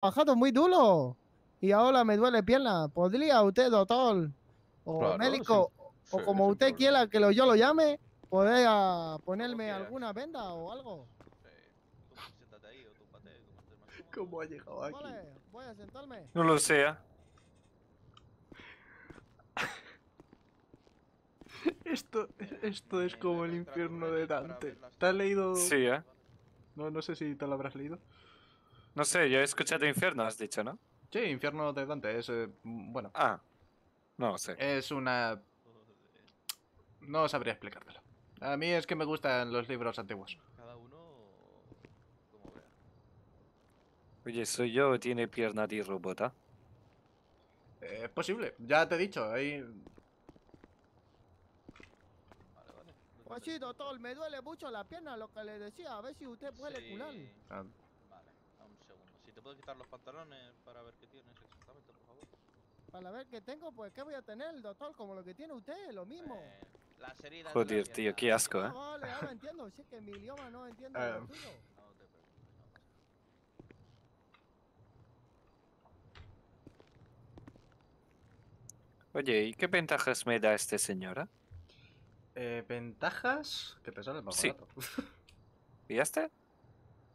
bajado muy duro y ahora me duele pierna. ¿Podría usted, doctor, o médico, o como usted quiera que yo lo llame, poder ah, ponerme alguna venda o algo? ¿Cómo ha llegado aquí? voy a sentarme. No lo sea. ¿eh? Esto, esto es como el infierno de Dante. ¿Te has leído...? Sí, ¿eh? No, no sé si te lo habrás leído. No sé, yo he escuchado Infierno, has dicho, ¿no? Sí, Infierno de Dante, es... Eh, mm, bueno. Ah, no sé. Es una... No sabría explicártelo. A mí es que me gustan los libros antiguos. Cada uno... Como vea. Oye, ¿soy yo tiene pierna de robota? es eh, posible, ya te he dicho, ahí... Pues sí, doctor, me duele mucho la pierna, lo que le decía, a ver si usted puede curar. Ah puedes quitar los pantalones para ver qué tienes exactamente, por favor? Para ver qué tengo, pues ¿qué voy a tener, doctor? Como lo que tiene usted, lo mismo. Joder, tío, qué asco, ¿eh? No, vale, entiendo, sí que mi idioma no entiendo ah. lo tuyo. Oye, ¿y qué ventajas me da este señora? Eh? eh, ¿Ventajas? ¿Qué te sale más sí. barato. ¿Y este?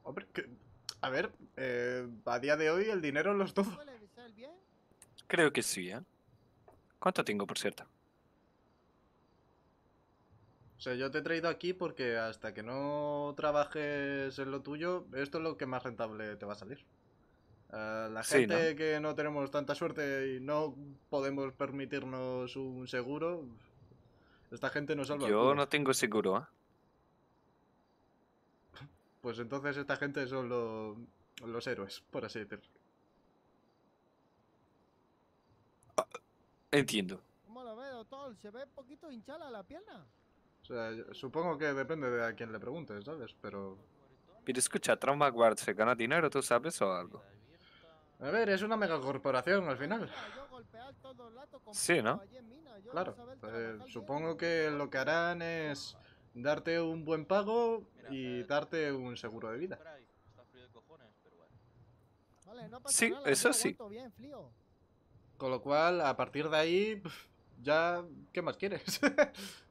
Hombre, que, a ver, eh, a día de hoy el dinero los dos. Creo que sí, ¿eh? ¿Cuánto tengo, por cierto? O sea, yo te he traído aquí porque hasta que no trabajes en lo tuyo, esto es lo que más rentable te va a salir. Eh, la gente que no tenemos tanta suerte y no podemos permitirnos un seguro, esta gente no salva. Yo no tengo seguro, ¿eh? pues entonces esta gente son los héroes, por así decirlo. Entiendo. O sea, supongo que depende de a quién le preguntes, ¿sabes? Pero... Pero escucha, Trauma Guard, ¿se gana dinero, tú sabes, o algo? A ver, es una megacorporación al final. Sí, ¿no? Claro, pues, eh, supongo que lo que harán es darte un buen pago y darte un seguro de vida. sí, eso sí. Con lo cual, a partir de ahí, ya, ¿qué más quieres?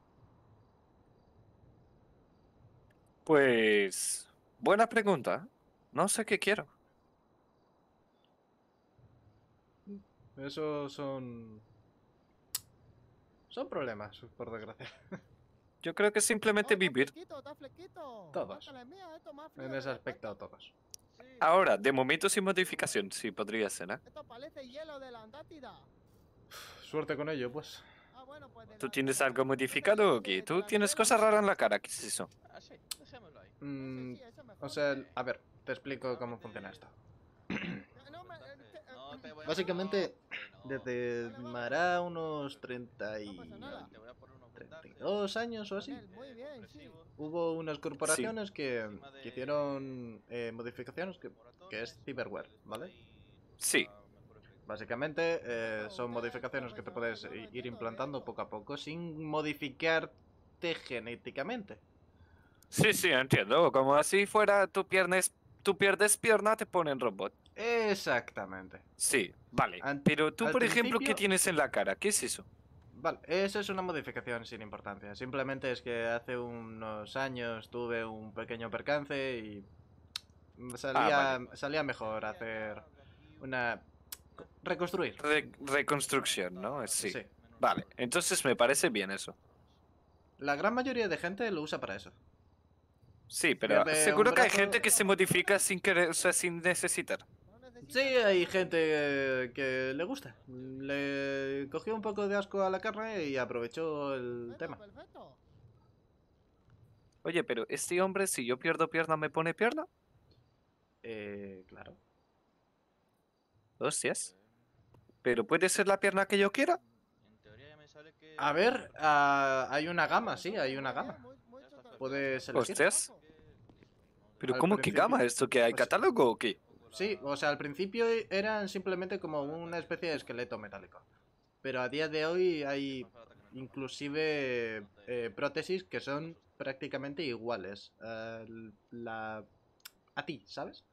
pues, buena pregunta. No sé qué quiero. Eso son... Son problemas, por desgracia. Yo creo que es simplemente vivir. Todos. En ese aspecto, todos. Ahora, de momento sin modificación, sí podría ser, ¿eh? Suerte con ello, pues. Ah, pues ¿Tú tienes algo modificado o qué? Tú tienes cosas raras en la cara, ¿qué es eso? Ah, mm, o sea, a ver, te explico cómo funciona esto. Básicamente, desde Mará unos 30 y... 32 años o así, hubo unas corporaciones que, hicieron eh, modificaciones que, es cyberware, ¿vale? Sí. Básicamente eh, son modificaciones que te puedes ir implantando poco a poco sin modificarte genéticamente. Sí, sí, entiendo. Como así fuera, tú pierdes, pierdes pierna, te ponen robot. Exactamente. Sí, vale. Pero tú, por ejemplo, ¿qué tienes en la cara? ¿Qué es eso? Vale, eso es una modificación sin importancia. Simplemente es que hace unos años tuve un pequeño percance y salía, ah, mejor hacer una... Reconstruir. reconstrucción, ¿no? Eh, sí. Vale, entonces me parece bien eso. La gran mayoría de gente lo usa para eso. Sí, pero seguro que hay gente que se modifica sin querer, o sea, sin necesitar. Sí, hay gente eh, que le gusta. Le cogió un poco de asco a la carne y aprovechó el tema. Oye, pero este hombre, si yo pierdo pierna, ¿me pone pierna? Eh, claro. Hostias. ¿Pero puede ser la pierna que yo quiera? A ver, ah, hay una gama, sí, hay una gama. ¿Puede ser? Hostias. ¿Pero cómo que gama? ¿Esto que hay pues catálogo o qué? Sí, o sea, al principio eran simplemente como una especie de esqueleto metálico. Pero a día de hoy hay inclusive eh, prótesis que son prácticamente iguales eh, la... a ti, ¿sabes?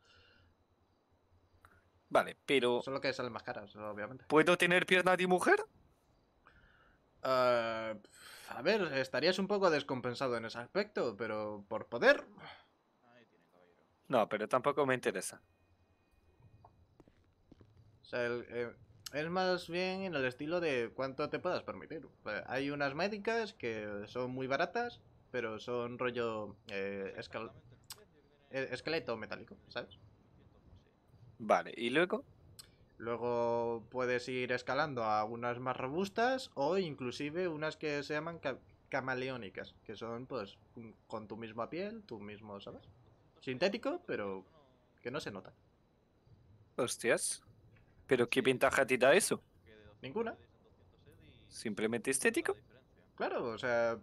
Vale, pero... Solo que salen más caras, obviamente. ¿Puedo tener pierna de mujer? Eh, a ver, estarías un poco descompensado en ese aspecto, pero por poder... No, pero tampoco me interesa sea, eh, es más bien en el estilo de cuánto te puedas permitir. Hay unas médicas que son muy baratas, pero son rollo eh, eh, esqueleto metálico, ¿sabes? Vale, ¿y luego? Luego puedes ir escalando a unas más robustas o inclusive unas que se llaman camaleónicas, que son pues con tu misma piel, tu mismo, ¿sabes? Sintético, pero que no se nota. Hostias. ¿Pero qué ventaja te da eso? Ninguna. ¿Simplemente estético? Claro, o sea,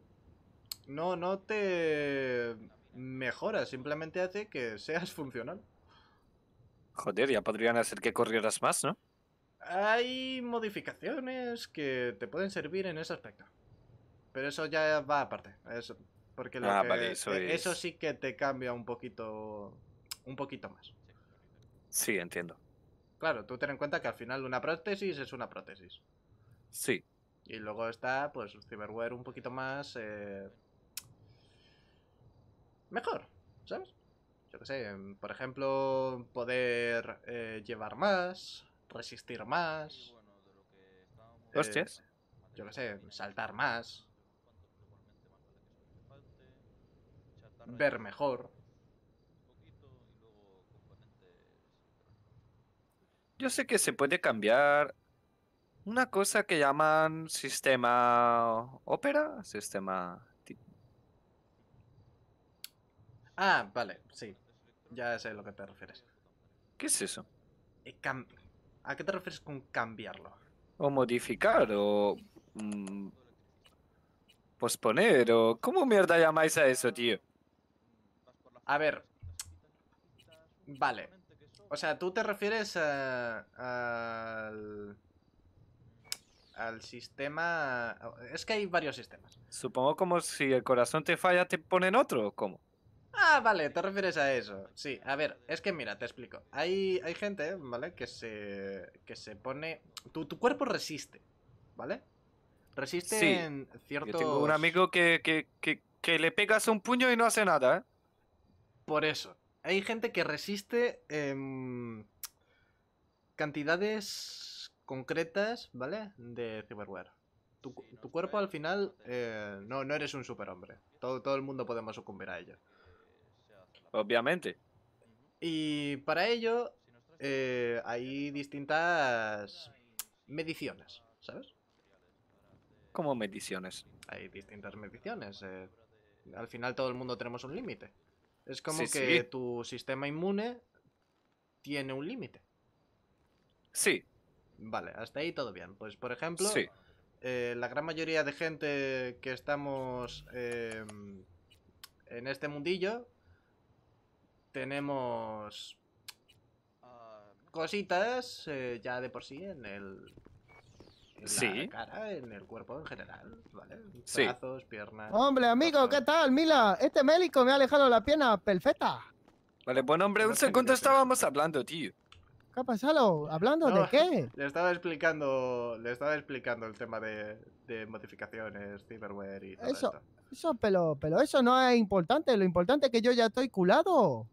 no, no te mejora, simplemente hace que seas funcional. Joder, ya podrían hacer que corrieras más, ¿no? Hay modificaciones que te pueden servir en ese aspecto. Pero eso ya va aparte. Eso, porque ah, e, eso sí que te cambia un poquito, un poquito más. Sí, entiendo. Claro, tú ten en cuenta que al final una prótesis es una prótesis. Sí. Y luego está, pues, Cyberware un poquito más. Eh, mejor, ¿sabes? Yo qué sé, por ejemplo, poder eh, llevar más, resistir más. Eh, yo qué sé, saltar más. Ver mejor. Yo sé que se puede cambiar una cosa que llaman sistema ópera, sistema... Ah, vale, sí. Ya sé a lo que te refieres. ¿Qué es eso? Eh, ¿A qué te refieres con cambiarlo? O modificar, o... Mm, posponer, o... ¿Cómo mierda llamáis a eso, tío? A ver. Vale. O sea, tú te refieres al, sistema... Es que hay varios sistemas. Supongo como si el corazón te falla, te ponen otro, ¿o cómo? Ah, vale, te refieres a eso. Sí, a ver, es que mira, te explico. Hay, hay gente, ¿vale? Que se, que se pone... Tu, cuerpo resiste, ¿vale? Resiste en cierto. Yo tengo un amigo que, que le pegas un puño y no hace nada, ¿eh? Por eso hay gente que resiste em, cantidades concretas, ¿vale? De cyberware. Tu, cuerpo al final eh, no, no eres un superhombre. Todo, todo el mundo podemos sucumbir a ello. Obviamente. Y para ello eh, hay distintas mediciones, ¿sabes? ¿Cómo mediciones? Hay distintas mediciones. Eh. al final todo el mundo tenemos un límite. Es como que tu sistema inmune tiene un límite. Sí. Vale, hasta ahí todo bien. Pues por ejemplo, eh, la gran mayoría de gente que estamos eh, en este mundillo, tenemos ah, cositas eh, ya de por sí en el, sí. cara, en el cuerpo en general, ¿vale? Brazos, piernas. Hombre, amigo, ¿qué tal? Mila, este médico me ha alejado la pierna perfecta. Vale, buen pues, hombre, Un segundo estábamos hablando, tío. ¿Qué ha pasado? ¿Hablando de qué? Le estaba explicando. Le estaba explicando el tema de, modificaciones, cyberware y todo eso. Eso, pero, pero eso no es importante. Lo importante es que yo ya estoy culado.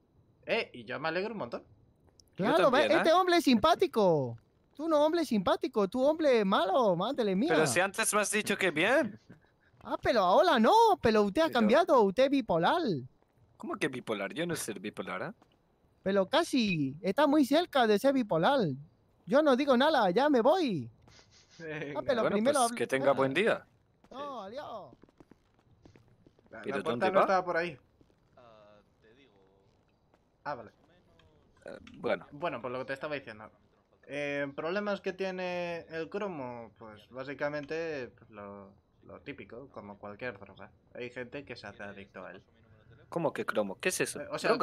Eh, y yo me alegro un montón. Claro, este ¿eh? hombre es simpático. Tú no hombre simpático, tú hombre malo, mándale mía. Pero si antes me has dicho que bien. Ah, pero ahora no, pero usted ha cambiado, usted es bipolar. ¿Cómo que bipolar? Yo no soy bipolar, ¿eh? Pero casi, está muy cerca de ser bipolar. Yo no digo nada, ya me voy. Ah, pues, que tenga buen día. No, adiós. La, ¿Pero no estaba por ahí. Ah, te digo. Ah, vale. Eh, bueno. Bueno, por lo que te estaba diciendo. Eh, ¿Problemas que tiene el cromo? Pues básicamente pues, lo, típico, como cualquier droga. Hay gente que se hace adicto a él. ¿Cómo que cromo? ¿Qué es eso? Eh, o sea,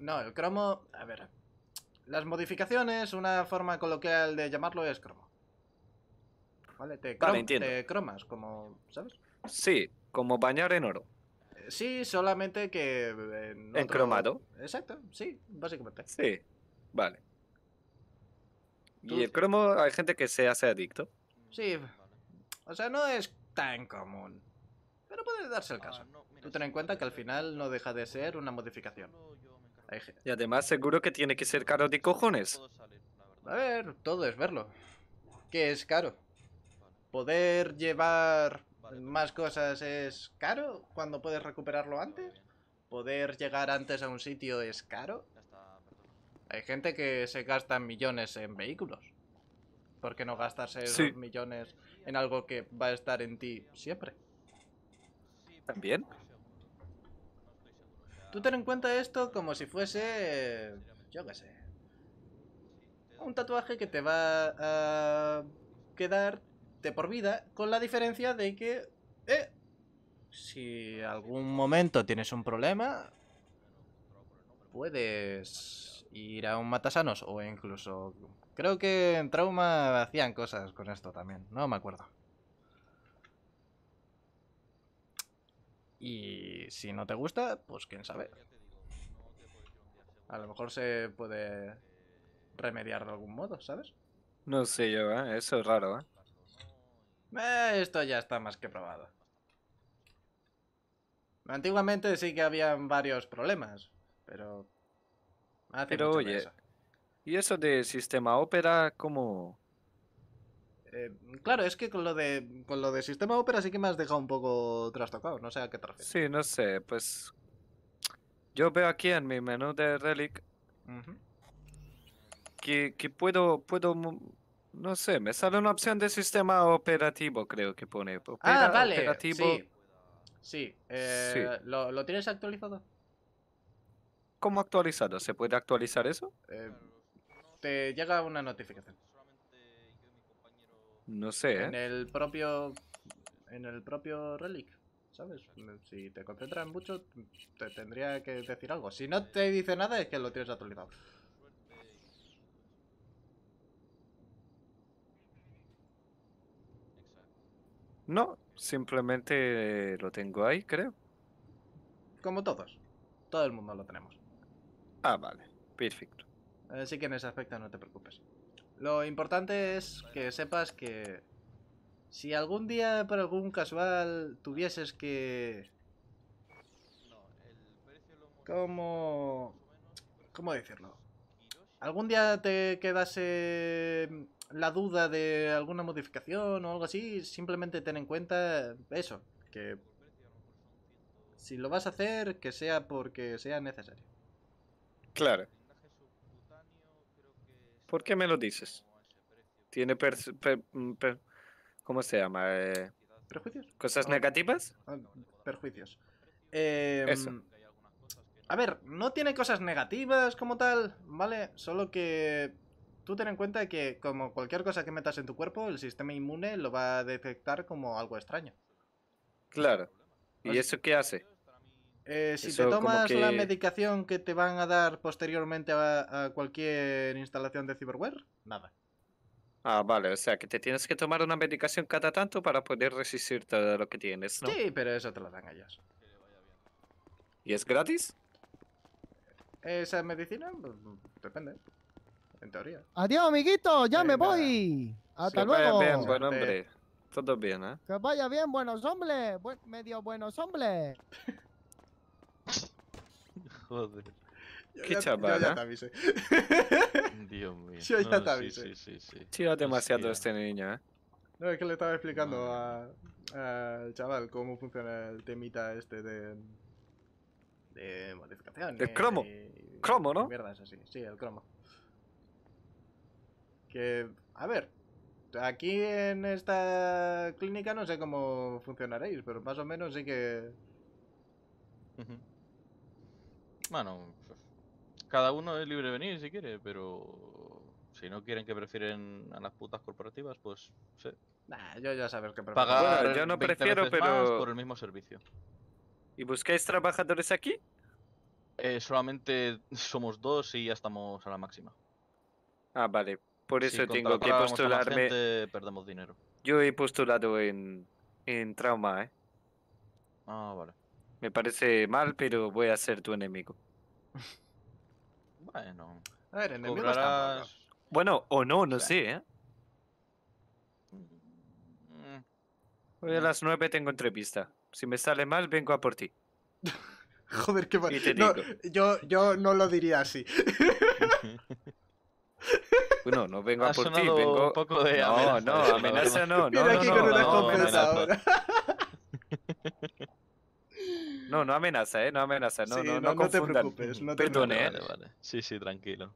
no, el cromo... A ver. Las modificaciones, una forma coloquial de llamarlo es cromo. ¿Vale? Te, cromas, como... ¿Sabes? Sí, como bañar en oro. Eh, sí, solamente que... Eh, en cromado. Exacto, sí, básicamente. Sí, vale. Y el cromo, hay gente que se hace adicto. Sí. O sea, no es tan común. Pero puede darse el ah, caso. Tú ten en cuenta que al final no deja de ser una modificación. Y además seguro que tiene que ser caro de cojones. A ver, todo es verlo. ¿Qué es caro? ¿Poder llevar pues más cosas es caro cuando puedes recuperarlo antes? ¿Poder llegar antes a un sitio es caro? Hay gente que se gasta millones en vehículos. ¿Por qué no gastarse millones en algo que va a estar en ti siempre? También. Tú ten en cuenta esto como si fuese, yo qué sé, un tatuaje que te va a quedar de por vida, con la diferencia de que, eh, si algún momento tienes un problema, puedes ir a un matasanos o incluso... Creo que en Trauma hacían cosas con esto también, no me acuerdo. Y si no te gusta, pues quién sabe. A lo mejor se puede remediar de algún modo, ¿sabes? No sé yo, ¿eh? eso es raro, ¿eh? eh esto ya está más que probado. Antiguamente sí que habían varios problemas, pero Ah, Pero oye, ¿y eso de sistema ópera cómo...? Eh, claro, es que con lo de con lo de sistema ópera sí que me has dejado un poco trastocado, no sé a qué traje. Sí, no sé, pues yo veo aquí en mi menú de Relic que, puedo, puedo, no sé, me sale una opción de sistema operativo, creo que pone. ah, vale, sí. Eh, sí, ¿lo, ¿lo tienes actualizado? cómo actualizado? ¿Se puede actualizar eso? Eh, te llega una notificación. No sé. ¿eh? En el propio. En el propio Relic. ¿Sabes? Si te concentras mucho, te tendría que decir algo. Si no te dice nada, es que lo tienes actualizado. No, simplemente lo tengo ahí, creo. Como todos. Todo el mundo lo tenemos. Ah, vale, perfecto. Así que en ese aspecto no te preocupes. Lo importante es que sepas que si algún día por algún casual tuvieses que... ¿Cómo... ¿Cómo decirlo? ¿Algún día te quedase la duda de alguna modificación o algo así? Simplemente ten en cuenta eso, que si lo vas a hacer, que sea porque sea necesario. Claro. ¿Por qué me lo dices? ¿Tiene mm, ¿Cómo se llama? Eh, ¿Cosas ah. negativas? Ah, perjuicios. Em, a ver, no tiene cosas negativas como tal, ¿vale? Solo que tú ten en cuenta que como cualquier cosa que metas en tu cuerpo, el sistema inmune lo va a detectar como algo extraño. Claro. ¿Y eso qué hace? Eh, si te tomas la medicación que te van a dar posteriormente a, cualquier instalación de cyberware, nada. Ah, vale, o sea que te tienes que tomar una medicación cada tanto para poder resistir todo lo que tienes, ¿no? Sí, pero eso te lo dan ellos. ¿Y es gratis? Esa medicina, pues, depende. En teoría. Adiós, amiguito, ya me voy. Hasta que luego. Vaya bien, buen hombre. Todo bien, ¿eh? Que vaya bien, buenos hombres. medio buenos hombres. Joder. Qué chaval, Yo ya te avisé. Dios mío. Yo ya te avisé. Sí, sí, sí. sí. demasiado este niño, ¿eh? No, es que le estaba explicando al chaval cómo funciona el temita este de. de modificación. El cromo. cromo, ¿no? es así. Sí, el cromo. Que. A ver. Aquí en esta clínica no sé cómo funcionaréis, pero más o menos sí que. Bueno, cada uno es libre de venir si quiere, pero si no quieren que prefieren a las putas corporativas, pues sé. Nah, yo ya sabes que prefiero. Pagar yo no prefiero, pero más por el mismo servicio. ¿Y buscáis trabajadores aquí? Eh, solamente somos dos y ya estamos a la máxima. Ah, vale. Por eso tengo que postularme. Gente, perdemos dinero. Yo he postulado en, en trauma, ¿eh? Ah, vale. Me parece mal, pero voy a ser tu enemigo. Bueno. A ver, enemigo. bueno, o no, no sé, ¿eh? Hoy mm. a las nueve tengo entrevista. Si me sale mal, vengo a por ti. Joder, qué mal. yo, yo no lo diría así. bueno, no vengo a por ti, vengo. Un poco de no, amenaza, no, amenaza no. no, no, no, no, no, no, aquí no, no, no, no amenaza, ¿eh? No amenaza, no, no, no, te preocupes, no te preocupes. Vale, Sí, sí, tranquilo.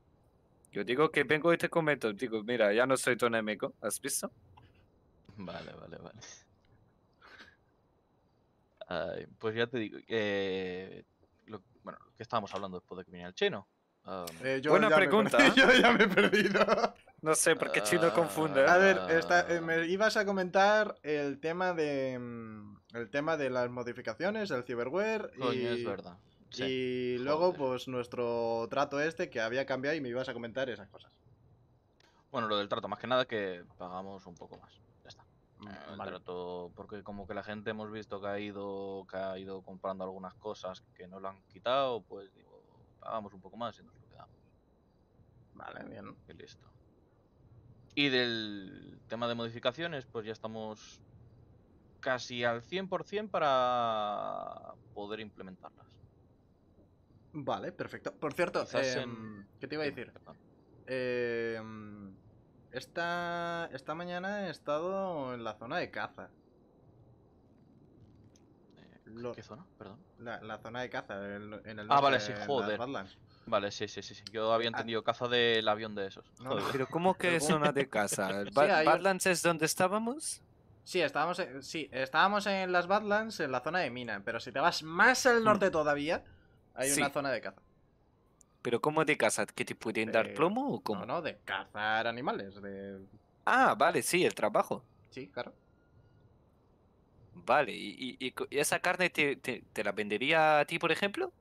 Yo digo que vengo y te comento, digo, mira, ya no soy tu enemigo, ¿has visto? Vale, vale, vale. pues ya te digo, eh, bueno, lo estábamos hablando después de que viniera el chino. Ah, eh, buena pregunta. ¿eh? yo ya me he perdido. No sé, porque Chino confunde. ¿eh? A ver, ah. eh, me ibas a comentar el tema de mm, el tema de las modificaciones, el cyberware Coño, y es verdad. Y luego pues nuestro trato este que había cambiado y me ibas a comentar esas cosas. Bueno, lo del trato, más que nada que pagamos un poco más. Ya está. Mm, eh, el trato, porque como que la gente hemos visto que ha ido que ha ido comprando algunas cosas que no lo han quitado, pues digo, pagamos un poco más y nos lo quedamos. Vale, bien. Y listo. Y del tema de modificaciones, pues ya estamos casi al 100% para poder implementarlas. Vale, perfecto. Por cierto, em, ¿qué te iba a decir? Eh, esta mañana he estado en la zona de caza. ¿Qué zona? Perdón. La, zona de caza en el Ah, vale, sí, joder. Vale, sí, sí, sí, Yo había ah. entendido caza del avión de esos. Pero ¿cómo que zona de caza? ¿Badlands es donde estábamos? Sí, estábamos en, sí, estábamos en las Badlands, en la zona de mina, pero si te vas más al mm. norte todavía, hay una zona de caza. ¿Pero cómo de caza? ¿Que te pueden dar plomo o cómo? No, de cazar animales, de... Ah, vale, sí, el trabajo. Sí, claro. Vale, ¿y, esa carne te, la vendería a ti, por ejemplo?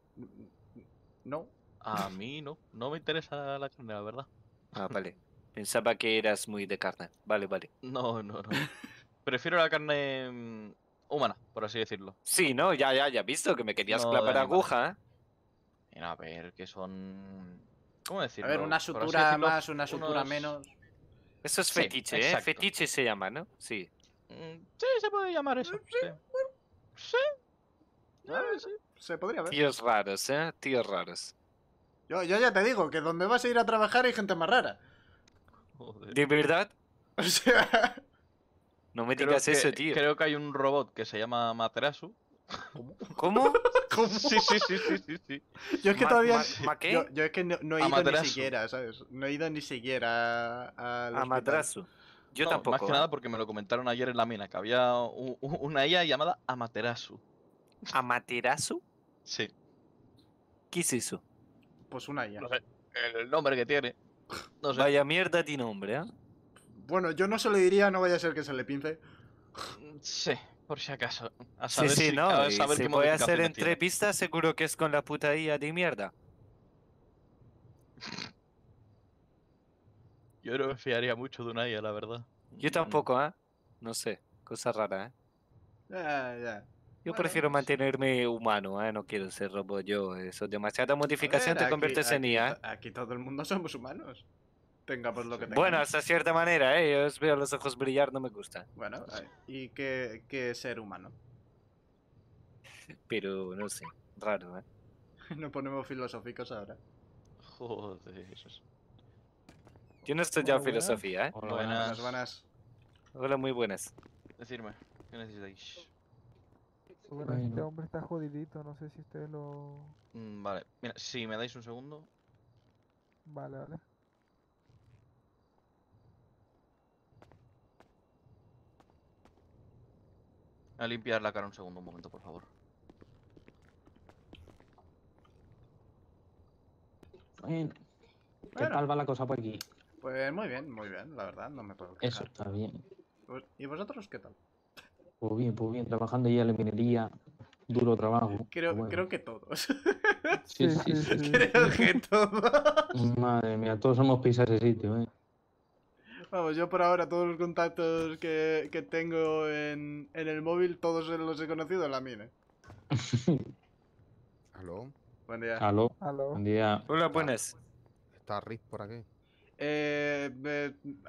No. A mí no, no me interesa la carne, la verdad. Ah, vale. Pensaba que eras muy de carne. Vale, vale. No, no, no. Prefiero la carne mm, humana, por así decirlo. Sí, ¿no? Ya, ya, ya visto que me querías clavar aguja, ¿eh? A ver, que son... ¿Cómo decirlo? A ver, una sutura más, una sutura menos. Eso es fetiche, ¿eh? Fetiche se llama, ¿no? Sí. Mm, sí, se puede llamar eso. Ah, ah, sí. Se podría ver. Tíos raros, ¿eh? Tíos raros. Yo, ya te digo que donde vas a ir a trabajar hay gente más rara. ¿De verdad? O sea... No me digas eso, tío. Creo que hay un robot que se llama Matrasu. ¿Cómo? ¿Cómo? Sí, sí, sí, sí, sí, sí, Yo es que todavía... ¿qué? Yo, es que no, he ido ni siquiera, ¿sabes? No he ido ni siquiera A, yo tampoco. Más que nada ¿eh? porque me lo comentaron ayer en la mina, que había una IA llamada Amaterasu. ¿Amaterasu? Sí. ¿Qué es eso? Pues una IA. el nombre que tiene. No Vaya mierda de nombre, ¿eh? Bueno, yo no se lo diría, no vaya a ser que se le pince. Sí, por si acaso. A sí, sí, si, no. A puede hacer entrevistas seguro que es con la puta IA de mierda. Yo no me fiaría mucho de una IA, la verdad. Yo mm. tampoco, ¿eh? No sé, cosa rara, ¿eh? Ah, ya. Yo prefiero mantenerme humano, ¿eh? no quiero ser robot yo. Eso, demasiada modificación te conviertes en IA. Aquí, todo el mundo somos humanos. Tengamos lo que tengamos. Bueno, hasta cierta manera, ¿eh? Yo os veo los ojos brillar, no me gusta. Bueno, ¿y qué, ser humano? Pero, no sé, raro, ¿eh? No ponemos filosóficos ahora. Joder. eso yo no estoy ya en filosofía, ¿eh? Hola, buenas. buenas. Hola, muy buenas. Decirme, ¿qué necesitáis? este hombre está jodidito, no sé si usted lo... Mm, vale, mira, si me dais un segundo... Vale, vale. A limpiar la cara un segundo, un momento, por favor. ¿Qué tal va la cosa por aquí? Pues muy bien, muy bien, la verdad, no me puedo quejar. Eso está bien. Pues, ¿Y vosotros qué tal? Pues bien, pues bien, trabajando ya en la minería, duro trabajo. Creo, pues creo que todos. Sí, sí, sí, Creo que todos. Madre mía, todos somos pisas ese sitio, eh. Vamos, yo por ahora todos los contactos que, que tengo en, en, el móvil, todos los he conocido en la mina. ¿Aló? Buen día. ¿Aló? ¿Aló? Buen día. Hola, buenas. ¿Está Riz por aquí? é, é,